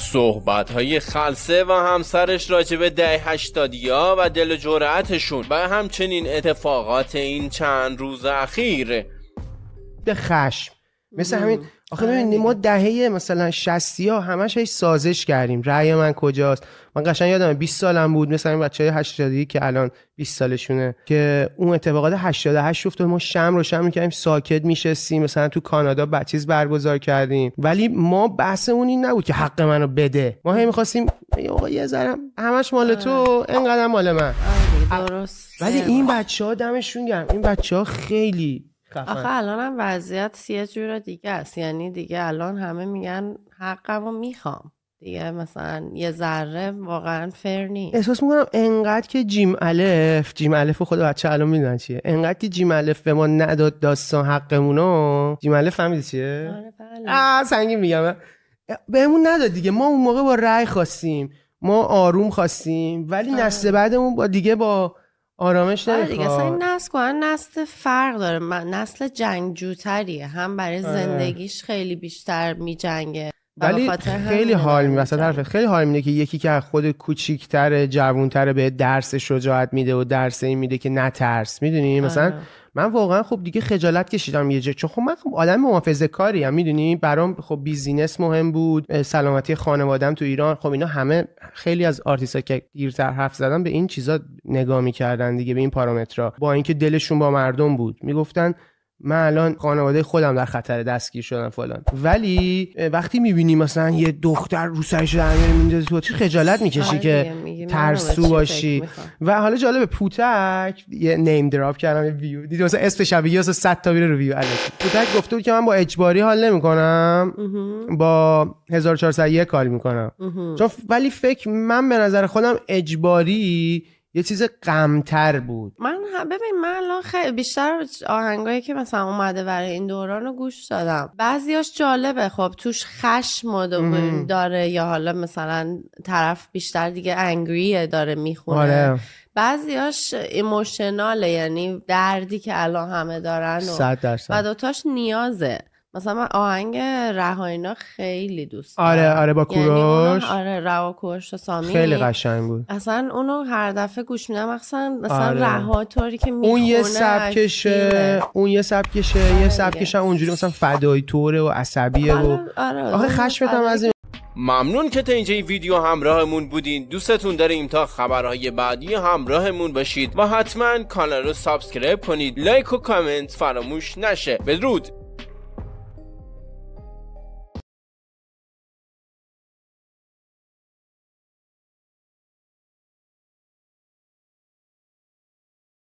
صحبت های خلصه و همسرش راجب ده هشتادیا و دل جرأتشون و همچنین اتفاقات این چند روز اخیر به خشم مثل همین آخه ببین آره ما دهه مثلا 60 ها همش هیچ سازش کردیم رأی من کجاست من قشنگ یادم 20 سالم بود مثلا این بچهای 80 که الان 20 سالشونه که اون اتفاقات 88 افتاد ما شم رو شم می‌کردیم ساکت میشستیم مثلا تو کانادا بچیز برگزار کردیم ولی ما اون این نبود که حق منو بده ما هی می‌خواستیم آقا یه ذره همش مال تو اینقدر آره. مال من آره، ولی این بچه ها دمشون گرم این بچه ها خیلی آخه الان هم وضعیت یه جور دیگه است یعنی دیگه الان همه میگن حقم و میخوام دیگه مثلا یه ذره واقعا فر نیست احساس میکنم انقدر که جیم الف جیم الف خود بچه الان میدونن چیه انقدر که جیم الف به ما نداد داستان حقمونو جیم الف فهمیدی چیه آره بله. آه سنگین میگم بهمون نداد دیگه ما اون موقع با رأی خواستیم ما آروم خواستیم ولی آره. نسل بعدمون با دیگه با آرامش داره. دیگه اصلا این نسل کنن نسل فرق داره نسل جنگجوتریه هم برای آره. زندگیش خیلی بیشتر میجنگه ولی خیلی حال می وسط خیلی حال میده که یکی که خود کوچیکتر جوونتر به درس شجاعت میده و درس این میده که نترس میدونی آره. مثلا من واقعا خب دیگه خجالت کشیدم یه جه چون خب من خب آدم محافظه کاری هم میدونی برام خب بیزینس مهم بود سلامتی خانوادم تو ایران خب اینا همه خیلی از ها که دیرتر حرف زدن به این چیزا نگاه میکردن دیگه به این پارامترها با اینکه دلشون با مردم بود میگفتن من الان خانواده خودم در خطر دستگیر شدن فلان ولی وقتی میبینی مثلا یه دختر رو سرش در میندازی تو چه خجالت میکشی آره که ترسو باشی و حالا جالب پوتک یه نیم دراپ کردم یه ویو دیدی مثلا اسم شبیه یا 100 تا میره رو ویو الکی پوتک گفته بود که من با اجباری حال نمیکنم با 1401 کار میکنم چون ولی فکر من به نظر خودم اجباری یه چیز قمتر بود من ببین من الان خیلی بیشتر آهنگایی که مثلا اومده برای این دوران رو گوش دادم بعضیاش جالبه خب توش خشم داره یا حالا مثلا طرف بیشتر دیگه انگریه داره میخونه آره. بعضیاش ایموشناله یعنی دردی که الان همه دارن و, و دوتاش نیازه مثلا من آهنگ رهاینا خیلی دوست آره، دارم آره یعنی آره با کوروش یعنی آره روا کوروش و سامی خیلی قشنگ بود اصلا اونو هر دفعه گوش میدم اصلا مثلا آره. رها طوری که میخونه اون یه سبکشه اون یه سبکشه یه آره، سبکش اونجوری مثلا فدای طوره و عصبیه آره. و آره. آره، آخه خشمت آره. از این ممنون که تا اینجا این ویدیو همراهمون بودین دوستتون داریم تا خبرهای بعدی همراهمون باشید و حتما کانال رو سابسکرایب کنید لایک و کامنت فراموش نشه بدرود